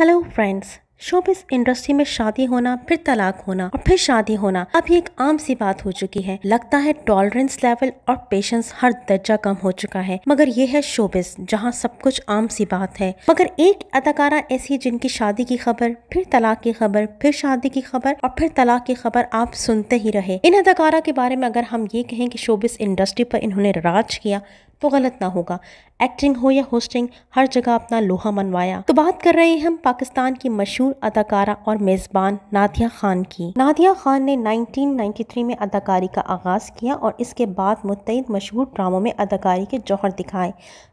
hello friends showbiz industry में शादी होना फिर तलाक होना और फिर शादी होना अब ये एक आम सी बात हो चुकी है लगता है टॉलरेंस लेवल और पेशेंस हर दर्जा कम हो चुका है मगर ये है शोबिस जहाँ सब कुछ आम सी बात है मगर एक अदाकारा ऐसी जिनकी शादी की खबर फिर तलाक की खबर फिर शादी की खबर और फिर तलाक की खबर आप सुनते ही रहे इन अदाकारा के बारे में अगर हम ये कहें कि शोबिस इंडस्ट्री पर इन्होंने राज किया तो गलत ना होगा एक्टिंग हो या होस्टिंग हर जगह अपना लोहा मनवाया तो बात कर रहे हैं हम पाकिस्तान की मशहूर अदाकारा और मेज़बान नादिया खान की नादिया खान ने 1993 में अदाकारी का आगाज़ किया और इसके बाद मुतद मशहूर ड्रामों में अदाकारी के जौहर दिखाए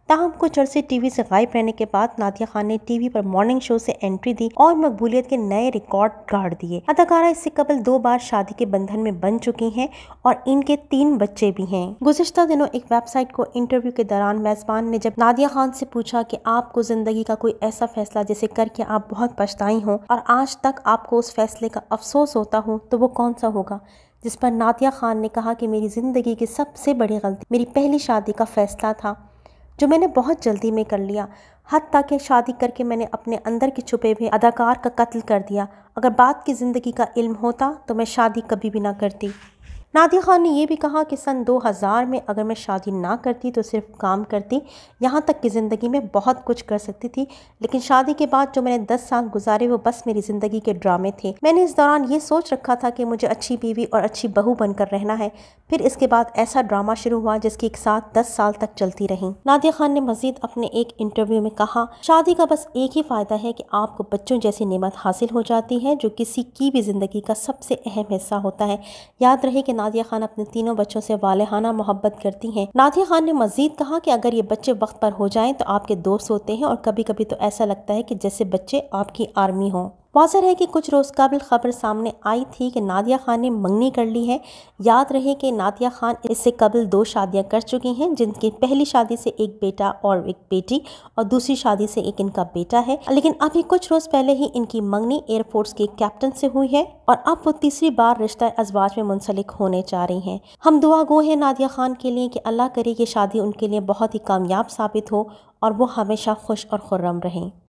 ताहम कुछ अरसे टीवी से गायब रहने के बाद नादिया खान ने टीवी पर मॉर्निंग शो से एंट्री दी और मकबूलियत के नए रिकॉर्ड गाड़ दिए अदाकारा इससे कबल दो बार शादी के बंधन में बन चुकी हैं और इनके तीन बच्चे भी हैं गुजशत दिनों एक वेबसाइट को इंटरव्यू के दौरान मेजबान ने जब नादिया खान से पूछा कि आपको जिंदगी का कोई ऐसा फैसला जिसे करके आप बहुत पछताई हो और आज तक आपको उस फैसले का अफसोस होता हो तो वो कौन सा होगा जिस पर नादिया खान ने कहा कि मेरी ज़िंदगी की सबसे बड़ी गलती मेरी पहली शादी का फैसला था जो मैंने बहुत जल्दी में कर लिया हद तक शादी करके मैंने अपने अंदर के छुपे हुए अदाकार का कत्ल कर दिया अगर बात की ज़िंदगी का इल्म होता तो मैं शादी कभी भी ना करती नादिया ख़ान ने यह भी कहा कि सन 2000 में अगर मैं शादी ना करती तो सिर्फ काम करती यहाँ तक कि ज़िंदगी में बहुत कुछ कर सकती थी लेकिन शादी के बाद जो मैंने 10 साल गुजारे वो बस मेरी ज़िंदगी के ड्रामे थे मैंने इस दौरान ये सोच रखा था कि मुझे अच्छी बीवी और अच्छी बहू बनकर रहना है फिर इसके बाद ऐसा ड्रामा शुरू हुआ जिसकी एक साथ दस साल तक चलती रही नादिया खान ने मजीद अपने एक इंटरव्यू में कहा शादी का बस एक ही फ़ायदा है कि आपको बच्चों जैसी नियमत हासिल हो जाती है जो किसी की भी ज़िंदगी का सबसे अहम हिस्सा होता है याद रहे कि नादिया खान अपने तीनों बच्चों से वालहाना मोहब्बत करती हैं नादिया खान ने मजीद कहा कि अगर ये बच्चे वक्त पर हो जाएं तो आपके दोस्त होते हैं और कभी कभी तो ऐसा लगता है कि जैसे बच्चे आपकी आर्मी हों मौसर है कि कुछ रोज़ कबल खबर सामने आई थी कि नादिया खान ने मंगनी कर ली है याद रहे कि नादिया खान इससे कबल दो शादियां कर चुकी हैं जिनकी पहली शादी से एक बेटा और एक बेटी और दूसरी शादी से एक इनका बेटा है लेकिन अभी कुछ रोज़ पहले ही इनकी मंगनी एयरफोर्स के कैप्टन से हुई है और अब वो तीसरी बार रिश्ता अजवाज में मुंसलिक होने जा रही हैं हम दुआ गो हैं नादिया खान के लिए कि अल्लाह करे ये शादी उनके लिए बहुत ही कामयाब साबित हो और वो हमेशा खुश और खुर्रम रहें